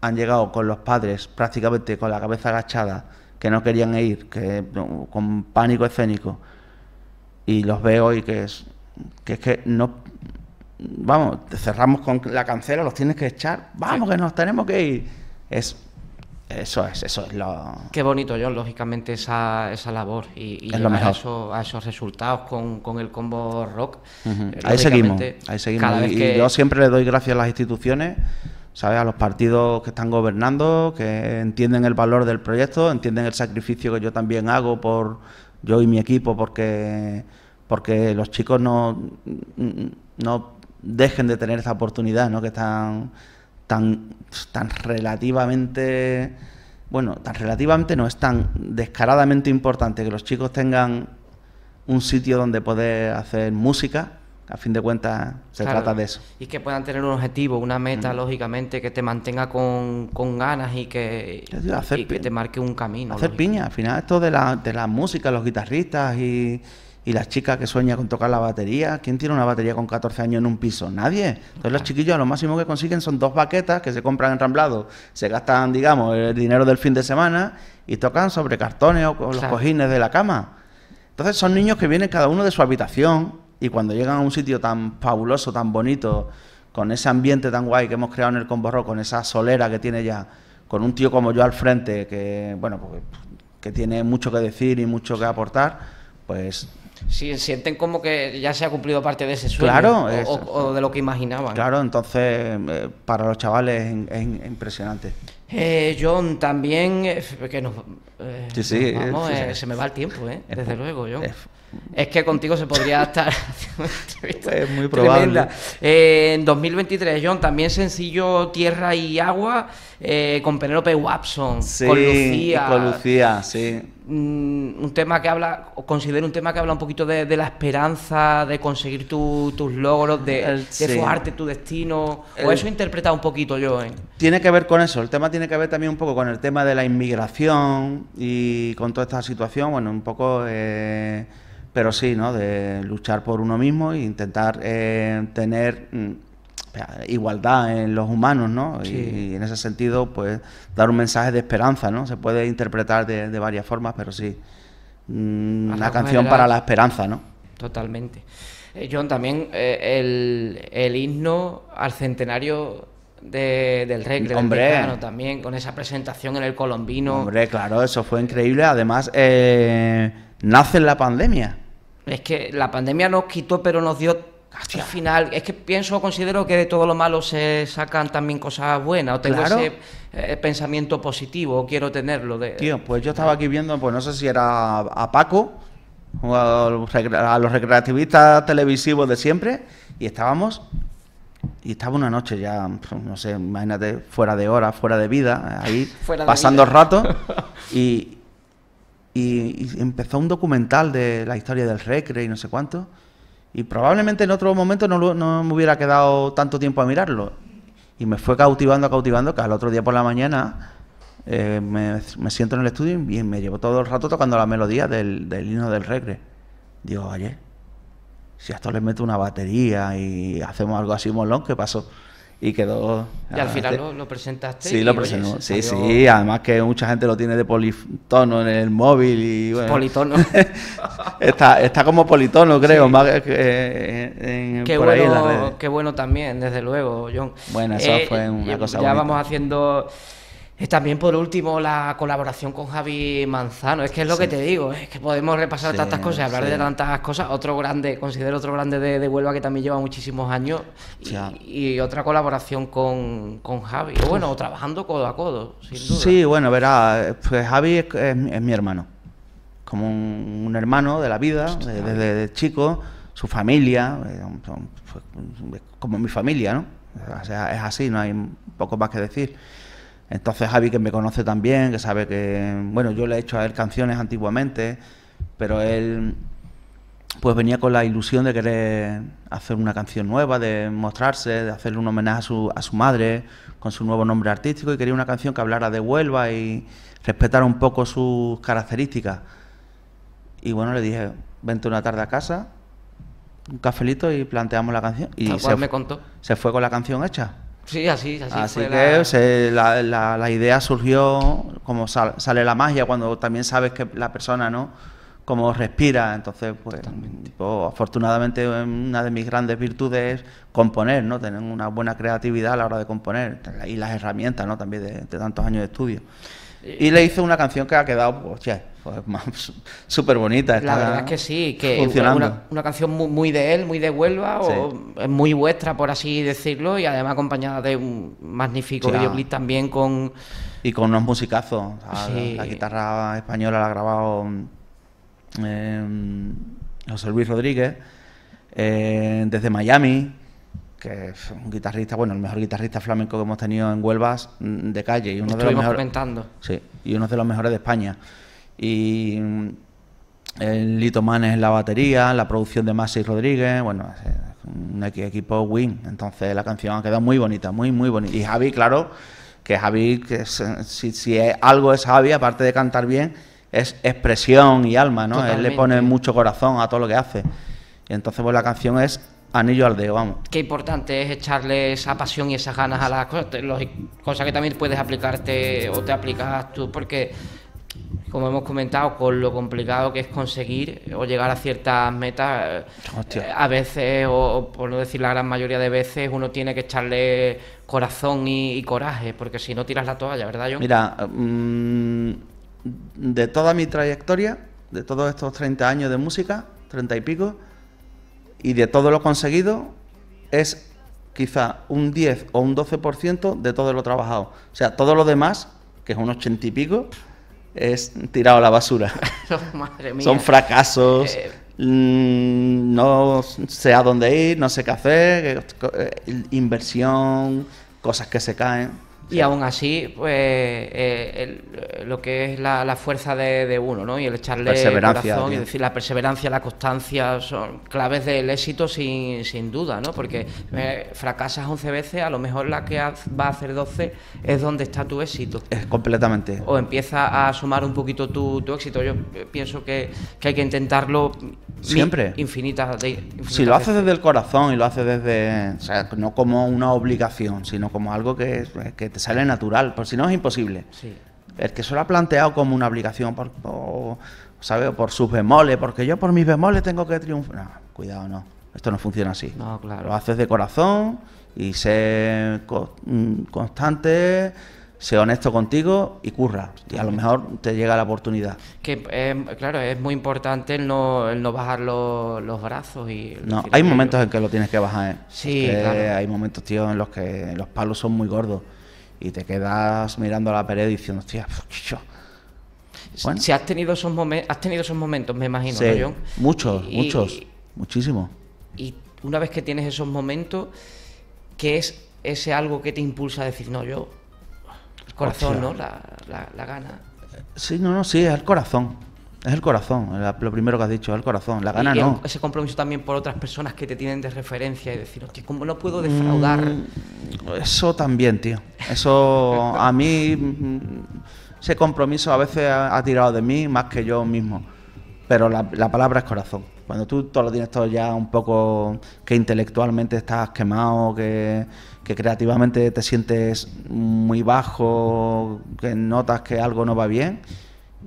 Speaker 2: han llegado con los padres prácticamente con la cabeza agachada que no querían ir que con pánico escénico y los veo y que es que, es que no... Vamos, cerramos con la cancela, los tienes que echar. Vamos, que nos tenemos que ir. Es eso es, eso es lo.
Speaker 1: Qué bonito, yo lógicamente, esa, esa labor y, A, eso, a, esos resultados con,
Speaker 2: el combo rock.
Speaker 1: Eh, ahí seguimos, ahí seguimos. y, yo
Speaker 2: siempre le doy gracias a las instituciones, ¿sabes? A los partidos que están gobernando, que entienden el valor del proyecto, entienden el sacrificio que yo también hago por yo y mi equipo, porque, porque los chicos no, no dejen de tener esa oportunidad, ¿no? Que están tan, tan relativamente, bueno, tan relativamente no, es tan descaradamente importante que los chicos tengan un sitio donde poder hacer música a fin de cuentas se trata de eso.
Speaker 1: Y que puedan tener un objetivo, una meta, lógicamente, que te mantenga con, ganas y que, te marque un camino. Hacer
Speaker 2: piña, al final esto de la, de la música, los guitarristas y, las chicas que sueñan con tocar la batería, ¿quién tiene una batería con 14 años en un piso? Nadie. Entonces los chiquillos lo máximo que consiguen son dos baquetas que se compran en Ramblado, se gastan, digamos, el dinero del fin de semana y tocan sobre cartones o con los cojines de la cama. Entonces son niños que vienen cada uno de su habitación, y cuando llegan a un sitio tan fabuloso, tan bonito, con ese ambiente tan guay que hemos creado en el Comborro, con esa solera que tiene ya, con un tío como yo al frente, que, bueno, pues, que tiene mucho que decir y mucho que aportar, pues
Speaker 1: Sí, sienten como que ya se ha cumplido parte de ese sueño claro, o, de lo que imaginaban.
Speaker 2: Claro, entonces eh, para los chavales es, impresionante.
Speaker 1: Eh, John, también, eh, que nos... Eh, sí, sí, se me va el tiempo, desde luego, John. Es que contigo se podría estar una entrevista es muy probable. Eh, en 2023, John, también sencillo Tierra y Agua eh, con Penélope Watson, con Lucía. Con
Speaker 2: Lucía, sí.
Speaker 1: Mm, un tema que habla, considero un tema que habla un poquito de, la esperanza, de conseguir tus logros, de, el, de tu destino. o eso he interpretado un poquito yo.
Speaker 2: Tiene que ver con eso. El tema tiene que ver también un poco con el tema de la inmigración y con toda esta situación. Bueno, un poco. Eh, pero sí, ¿no? De luchar por uno mismo e intentar eh, tener mm, igualdad en los humanos, ¿no? Y, en ese sentido, pues, dar un mensaje de esperanza, ¿no? Se puede interpretar de, varias formas, pero sí, una mm, canción para la esperanza, ¿no?
Speaker 1: Totalmente. Eh, John, también eh, el, himno al centenario del rey Del también, con esa presentación en el colombino. Hombre,
Speaker 2: claro, eso fue increíble. Además, nace en la pandemia
Speaker 1: es que la pandemia nos quitó, pero nos dio hasta el final. Es que pienso, considero que de todo lo malo se sacan también cosas buenas. O tengo ese eh, pensamiento positivo, quiero tenerlo. De, Tío,
Speaker 2: pues yo estaba aquí viendo, pues no sé si era a Paco o a los, recreativistas televisivos de siempre, y estábamos y estaba una noche ya, no sé, imagínate, fuera de hora, fuera de vida, ahí, pasando rato. Y, y, empezó un documental de la historia del Recre y no sé cuánto. Y probablemente en otro momento no, me hubiera quedado tanto tiempo a mirarlo. Y me fue cautivando, cautivando, que al otro día por la mañana eh, me, siento en el estudio y me llevo todo el rato tocando la melodía del, del himno del recre. Digo, oye, si a esto le meto una batería y hacemos algo así molón, ¿qué pasó? y quedó... Y al final ah, lo, presentaste. Sí, lo presentó. Sí, sí, además que mucha gente lo tiene de politono en el móvil y bueno, Politono. está, como politono, creo, que, eh, qué bueno,
Speaker 1: Qué bueno también, desde luego, John. Bueno, eso eh, fue una cosa Ya vamos haciendo... También, por último, la colaboración con Javi Manzano. Es que es lo que te digo, ¿eh? es que podemos repasar tantas cosas, hablar de tantas cosas. Otro grande, considero otro grande de, de Huelva que también lleva muchísimos años. Y, otra colaboración con, Javi. bueno, trabajando codo a codo,
Speaker 2: Sí, bueno, verá, pues Javi es, mi hermano. Como un, hermano de la vida, desde, chico, su familia, eh, pues, como mi familia, ¿no? es así, no hay poco más que decir. Entonces Javi, que me conoce también, que sabe que, bueno, yo le he hecho a él canciones antiguamente, pero él pues venía con la ilusión de querer hacer una canción nueva, de mostrarse, de hacerle un homenaje a su, madre con su nuevo nombre artístico y quería una canción que hablara de Huelva y respetara un poco sus características. Y bueno, le dije, vente una tarde a casa, un cafelito y planteamos la canción. Y se fue con la canción hecha. Sí,
Speaker 1: así, así. que
Speaker 2: la... la, idea surgió como sale la magia, cuando también sabes que la persona, ¿no? Cómo respira, entonces, pues, pues, afortunadamente una de mis grandes virtudes es componer, ¿no? Tener una buena creatividad a la hora de componer y las herramientas, ¿no? También de tantos años de estudio. Y le hizo una canción que ha quedado, súper bonita. La verdad es que sí, que una,
Speaker 1: una canción muy, de él, muy de Huelva, muy vuestra, por así decirlo, y además acompañada de un
Speaker 2: magnífico videoclip ah. también con... Y con unos musicazos. La, guitarra española la ha grabado em, José Luis Rodríguez eh, desde Miami que es un guitarrista, bueno, el mejor guitarrista flamenco que hemos tenido en Huelva mm, de calle y uno de los mejores, y de los mejores de España. Y mm, el Lito Manes en la batería, la producción de Masi Rodríguez, bueno, un equipo win. Entonces la canción ha quedado muy bonita, muy, muy bonita. Y Javi, claro, que Javi, que si, algo es Javi, aparte de cantar bien, es expresión y alma, ¿no? Él le pone mucho corazón a todo lo que hace. Y entonces, pues la canción es anillo al dedo, vamos.
Speaker 1: Qué importante es echarle esa pasión y esas ganas a las cosas, cosas que también puedes aplicarte o te aplicas tú, porque como hemos comentado, con lo complicado que es conseguir o llegar a ciertas metas, eh, a veces, o, por no decir la gran mayoría de veces, uno tiene que echarle corazón y, coraje, porque si no tiras la toalla, ¿verdad, John? Mira,
Speaker 2: mm, de toda mi trayectoria, de todos estos 30 años de música, 30 y pico, y de todo lo conseguido es quizá un 10 o un 12% de todo lo trabajado. O sea, todo lo demás, que es un 80 y pico, es tirado a la basura. Oh, Son fracasos. Eh, mm, no sé a dónde ir, no sé qué hacer, eh, eh, inversión, cosas que se caen.
Speaker 1: Y aún así, pues eh, eh, lo que es la, fuerza de, uno, ¿no? Y el echarle corazón, y decir, la perseverancia, la constancia son claves del éxito sin, sin duda, ¿no? Porque eh, fracasas 11 veces, a lo mejor la que va a hacer 12 es donde está tu éxito. Es
Speaker 2: completamente.
Speaker 1: O empieza a sumar un poquito tu, éxito. Yo pienso que, hay que intentarlo siempre. Infinitas, Si lo haces
Speaker 2: desde el corazón y lo haces desde, no como una obligación, sino como algo que, que sale natural, por si no es imposible. El que se lo ha planteado como una obligación, por, por sus bemoles, porque yo por mis bemoles tengo que triunfar. cuidado, no. Esto no funciona así. No, claro. Lo haces de corazón y sé mm, constante, sé honesto contigo y curra. Y a lo mejor te llega la oportunidad.
Speaker 1: Que em, claro, es muy importante el no, bajar los, brazos y. No, hay momentos
Speaker 2: en que lo tienes que bajar. ¿eh? Sí, Hay momentos, tío, en los que los palos son muy gordos y te quedas mirando a la pared diciendo, hostia, yo... Pues, si
Speaker 1: has tenido esos momentos, has tenido esos momentos,
Speaker 2: me imagino, sí, Muchos, muchos, muchísimo.
Speaker 1: Y una vez que tienes esos momentos, ¿qué es ese algo que te impulsa a decir, no, yo? El corazón, ¿no? La, la, gana.
Speaker 2: Sí, no, no, sí, es el corazón. Es el corazón, lo primero que has dicho, es el corazón. La gana no.
Speaker 1: Ese compromiso también por otras personas que te tienen de referencia y decir, que ¿cómo no puedo defraudar?
Speaker 2: Mm, eso también, tío. Eso a mí, mm, ese compromiso a veces ha, tirado de mí más que yo mismo. Pero la, palabra es corazón. Cuando tú todo lo tienes todo ya un poco que intelectualmente estás quemado, que, que creativamente te sientes muy bajo, que notas que algo no va bien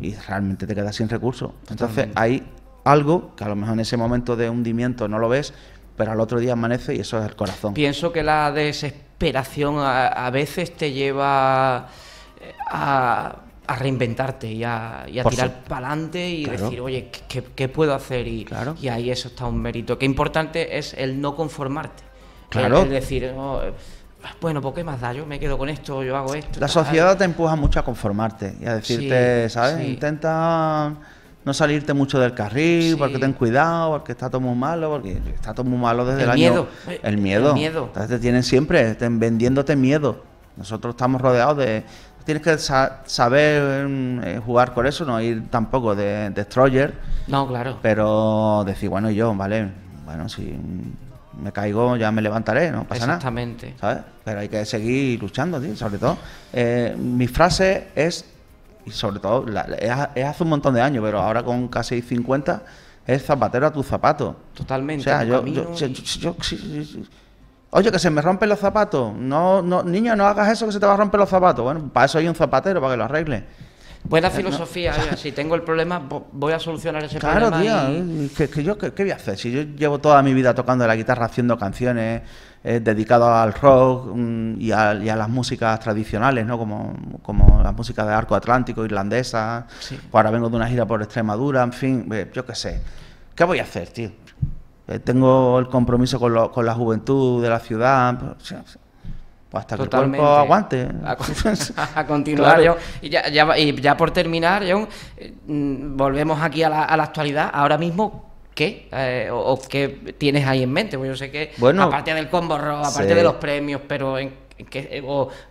Speaker 2: y realmente te quedas sin recursos. Entonces hay algo que a lo mejor en ese momento de hundimiento no lo ves, pero al otro día amanece y eso es el corazón.
Speaker 1: Pienso que la desesperación a, veces te lleva eh, a, reinventarte y a, tirar para adelante y decir, oye, ¿qué, puedo hacer? Y, y ahí eso está un mérito. Qué importante es el no conformarte. Claro. es decir, oh, bueno, ¿por qué más da? Yo me quedo con esto, yo hago esto. La sociedad
Speaker 2: te empuja mucho a conformarte y a decirte, ¿sabes? Intenta no salirte mucho del carril, porque ten cuidado, porque está todo muy malo, porque está todo muy malo desde el, año. El miedo. El miedo. Entonces te tienen siempre vendiéndote miedo. Nosotros estamos rodeados de. Tienes que saber mm, eh, jugar con eso, no ir tampoco de, de destroyer. No, claro. Pero decir, bueno, yo, ¿vale? Bueno, si me caigo, ya me levantaré, no pasa nada. Exactamente. Pero hay que seguir luchando, tío, sobre todo. Eh, mi frase es, y sobre todo, es, hace un montón de años, pero ahora con casi 50, es zapatero a tu zapato Totalmente. O yo, Oye, que se me rompen los zapatos. No, no, niño, no hagas eso que se te va a romper los zapatos. Bueno, para eso hay un zapatero, para que lo arregle. Buena eh, filosofía,
Speaker 1: si tengo el problema, voy a solucionar ese problema. Claro,
Speaker 2: tío, yo, ¿qué, voy a hacer? Si yo llevo toda mi vida tocando la guitarra, haciendo canciones, eh, dedicado al rock mm, y, a, las músicas tradicionales, ¿no? Como, como las músicas de arco atlántico, irlandesa, sí. ahora vengo de una gira por Extremadura, en fin, eh, yo qué sé. ¿Qué voy a hacer, tío? Eh, tengo el compromiso con, con, la juventud de la ciudad. Pues, hasta que aguante. A, continuar,
Speaker 1: Y ya, y ya, por terminar, John, eh, mm, volvemos aquí a la, actualidad. Ahora mismo, ¿qué? Eh, o, qué tienes ahí en mente? Pues yo sé que, aparte del combo... aparte de los premios, pero eh,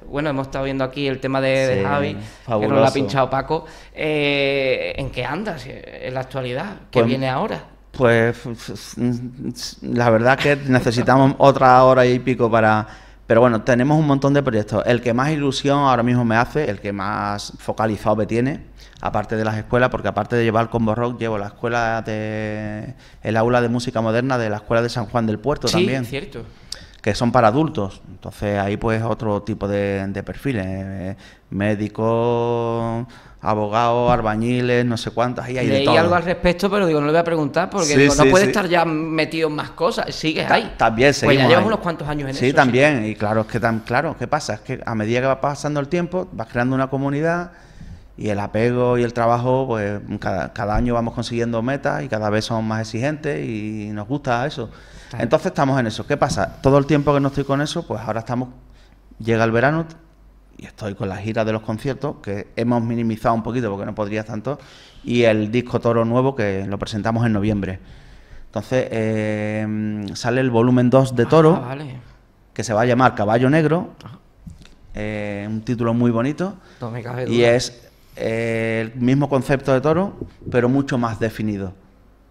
Speaker 1: bueno, hemos estado viendo aquí el tema de, Javi, que nos lo ha pinchado Paco. ¿En qué andas en la actualidad? ¿Qué pues, viene ahora?
Speaker 2: Pues la verdad que necesitamos otra hora y pico para pero bueno, tenemos un montón de proyectos. El que más ilusión ahora mismo me hace, el que más focalizado me tiene, aparte de las escuelas, porque aparte de llevar el combo rock, llevo la escuela de el aula de música moderna de la escuela de San Juan del Puerto también. Sí, cierto. Que son para adultos. Entonces ahí pues otro tipo de, de perfiles. Eh, eh, Médicos, abogados, albañiles, no sé cuántos, ahí hay Leí de todo. algo
Speaker 1: al respecto, pero digo, no le voy a preguntar porque no puede estar ya metido en más cosas, ...sigue ahí.
Speaker 2: También Pues llevamos unos cuantos años en eso. Sí, también, y claro, es que tan claro, ¿qué pasa? Es que a medida que va pasando el tiempo, vas creando una comunidad y el apego y el trabajo, pues cada, cada año vamos consiguiendo metas y cada vez somos más exigentes y nos gusta eso. Entonces estamos en eso. ¿Qué pasa? Todo el tiempo que no estoy con eso, pues ahora estamos, llega el verano, y estoy con la gira de los conciertos, que hemos minimizado un poquito porque no podría tanto, y el disco Toro Nuevo que lo presentamos en noviembre. Entonces eh, sale el volumen 2 de ah, Toro, que se va a llamar Caballo Negro, eh, un título muy bonito, y es eh, el mismo concepto de Toro, pero mucho más definido.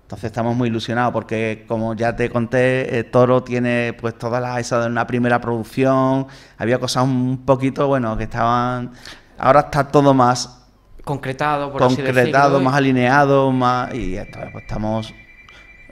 Speaker 2: Entonces estamos muy ilusionados porque, como ya te conté, eh, Toro tiene pues todas las esas de una primera producción. Había cosas un poquito, bueno, que estaban... Ahora está todo más...
Speaker 1: Concretado, por Concretado, así más
Speaker 2: alineado, más... Y pues, estamos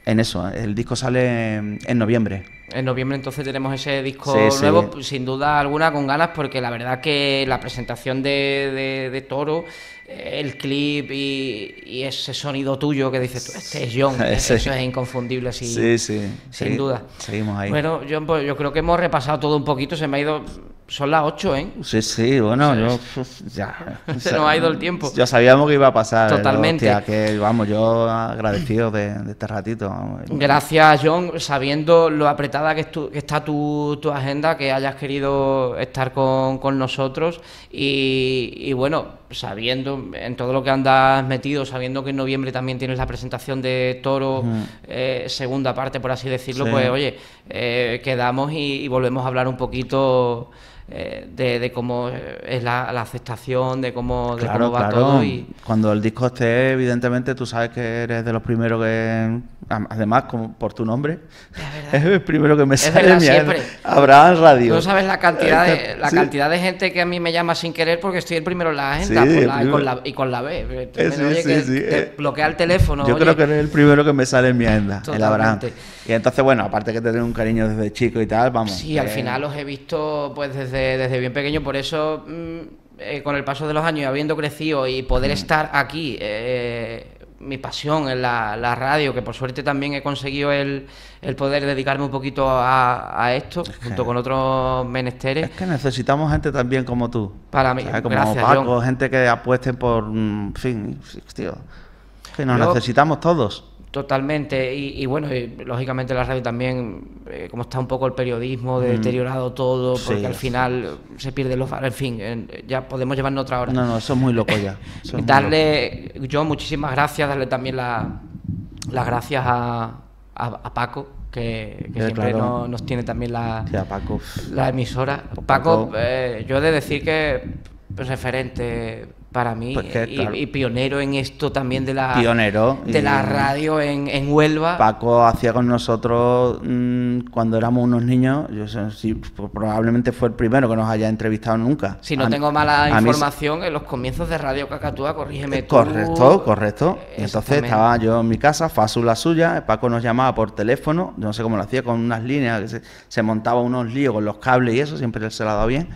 Speaker 2: en eso. ¿eh? El disco sale en, noviembre.
Speaker 1: En noviembre entonces tenemos ese disco nuevo, sin duda alguna, con ganas, porque la verdad que la presentación de, de Toro el clip y, ese sonido tuyo que dices este es John, ¿eh? eso es inconfundible sí, sí, sin duda. Seguimos ahí. Bueno, John, pues yo creo que hemos repasado todo un poquito, se me ha ido... Son las ocho, ¿eh?
Speaker 2: Sí, sí, bueno, ya. Se nos ha ido el tiempo. Ya sabíamos que iba a pasar. Totalmente. que, vamos, yo agradecido de, este ratito. Eh.
Speaker 1: Gracias, John, sabiendo lo apretada que, está tu, agenda, que hayas querido estar con, nosotros. y bueno, sabiendo en todo lo que andas metido, sabiendo que en noviembre también tienes la presentación de Toro, eh, segunda parte, por así decirlo, pues oye, eh, quedamos y, volvemos a hablar un poquito eh, de, cómo eh, es la, aceptación, de cómo, de cómo todo. Y...
Speaker 2: Cuando el disco esté, evidentemente tú sabes que eres de los primeros que. Además, por tu nombre, es, el primero que me sale verdad, siempre. Abraham Radio. No sabes la cantidad de la cantidad
Speaker 1: de gente que a mí me llama sin querer porque estoy el primero en la agenda y, con la, B. Eh, bloquea el teléfono. Yo creo que
Speaker 2: eres el primero que me sale en mi agenda, Abraham. Y entonces, bueno, aparte que te tengo un cariño desde chico y tal, vamos. Sí, al final los
Speaker 1: he visto pues desde, bien pequeño, por eso mm, eh, con el paso de los años y habiendo crecido y poder mm. estar aquí, eh, mi pasión en la, radio, que por suerte también he conseguido el, poder dedicarme un poquito a, esto, junto con otros menesteres. Es
Speaker 2: que necesitamos gente también como tú. Para mí, como gracias, Paco, gente que apueste por. Mm, en fin, tío. Que nos necesitamos todos.
Speaker 1: Totalmente, y, bueno, lógicamente la radio también, eh, como está un poco el periodismo, deteriorado todo, porque al final se pierde los... En fin, ya podemos llevarnos otra hora. No, no,
Speaker 2: eso es muy loco ya.
Speaker 1: darle, yo muchísimas gracias, darle también las gracias a, Paco, que, eh, siempre nos, tiene también la, la emisora. Pues Paco, eh, yo he de decir que referente para mí pues y, pionero en esto también de la de la radio en, Huelva.
Speaker 2: Paco hacía con nosotros mm, cuando éramos unos niños, yo pues probablemente fue el primero que nos haya entrevistado nunca. Si no tengo mala información,
Speaker 1: en los comienzos de Radio Cacatúa, corrígeme tú. Correcto,
Speaker 2: correcto. Entonces estaba yo en mi casa, Fasu la suya, Paco nos llamaba por teléfono, yo no sé cómo lo hacía, con unas líneas, que se, montaba unos líos con los cables y eso, siempre él se la dado bien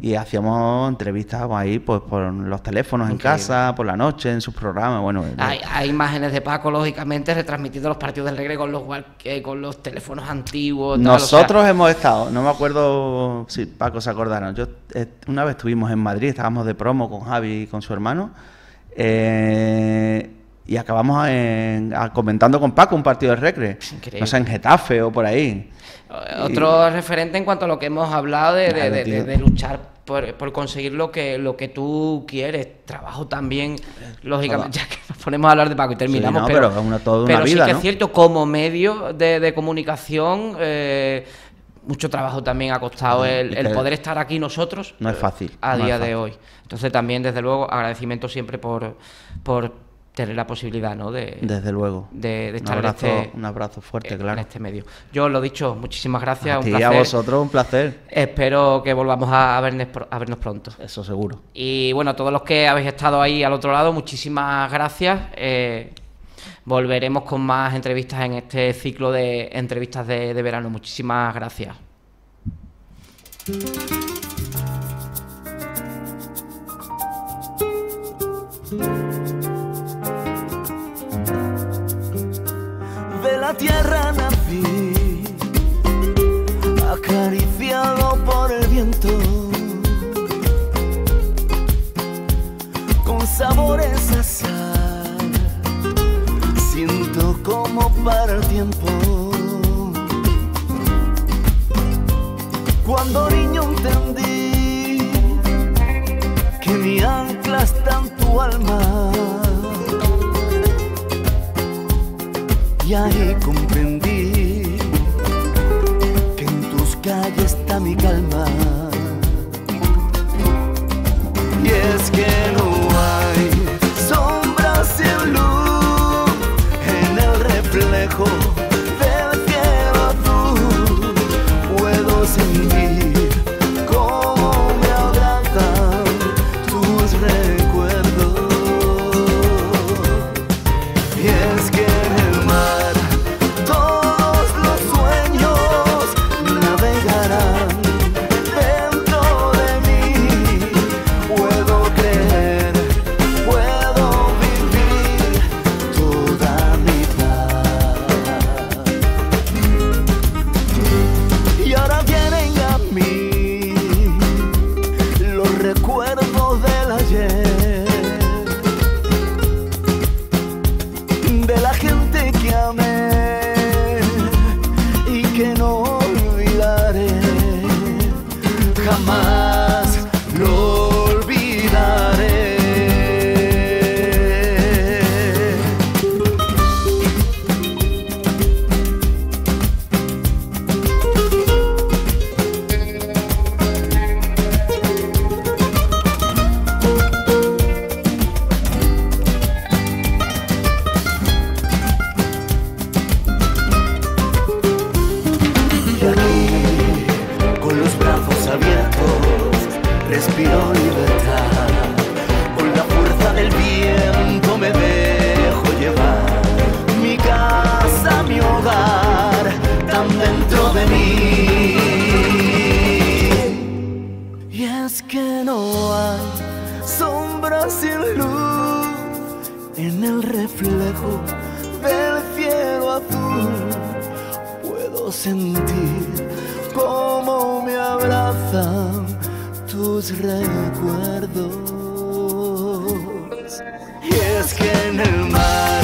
Speaker 2: y hacíamos entrevistas ahí pues por los teléfonos en casa, por la noche, en sus programas, eh, bueno...
Speaker 1: Hay, imágenes de Paco, lógicamente, retransmitiendo los partidos del Regre con los, con los teléfonos antiguos... Nosotros
Speaker 2: hemos estado, no me acuerdo si Paco se acordaron, yo eh, una vez estuvimos en Madrid, estábamos de promo con Javi y con su hermano, eh, y acabamos en, comentando con Paco un partido del Recre, no sé, en Getafe o por ahí... Eh, otro
Speaker 1: referente en cuanto a lo que hemos hablado de, luchar por, conseguir lo que, lo que tú quieres. Trabajo también, lógicamente, ya que nos ponemos a hablar de Paco y terminamos. pero, una, sí que es cierto, como medio de, comunicación, eh, mucho trabajo también ha costado el, poder estar aquí nosotros. No es fácil. A día de hoy. Entonces también, desde luego, agradecimiento siempre por tener la posibilidad ¿no? de, Desde luego. de, estar este un abrazo, en este, fuerte, claro. en este medio. Yo lo he dicho, muchísimas gracias. A Y a vosotros, un placer. Espero que volvamos a vernos, pronto. Eso seguro. Y bueno, a todos los que habéis estado ahí al otro lado, muchísimas gracias. Eh, volveremos con más entrevistas en este ciclo de entrevistas de, de verano. Muchísimas gracias.
Speaker 3: la tierra nací, acariciado por el viento, con sabores a sal, siento como para el tiempo. Cuando niño entendí que mi ancla está en tu alma Y ahí comprendí que en tus calles está mi calma. Y es que en el reflejo del cielo azul. Puedo sentir cómo me abrazan tus recuerdos. Y es que en el mar.